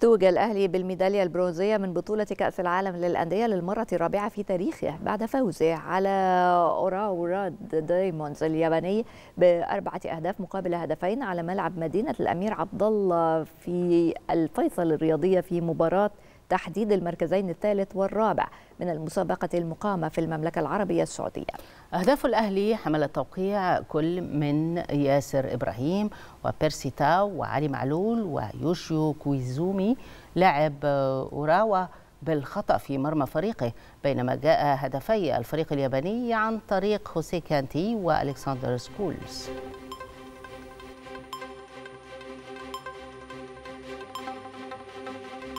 توج الأهلي بالميدالية البرونزية من بطولة كأس العالم للأندية للمرة الرابعة في تاريخه بعد فوزه على أوراوراد دايموندز الياباني بأربعة أهداف مقابل هدفين على ملعب مدينة الأمير عبد الله في الفيصل الرياضية في مباراة تحديد المركزين الثالث والرابع من المسابقة المقامة في المملكة العربية السعودية أهداف الأهلي حمل توقيع كل من ياسر إبراهيم وبيرسي تاو وعلي معلول ويوشيو كويزومي لاعب أوراوا بالخطأ في مرمى فريقه بينما جاء هدفي الفريق الياباني عن طريق خوسيه كانتي والكسندر سكولز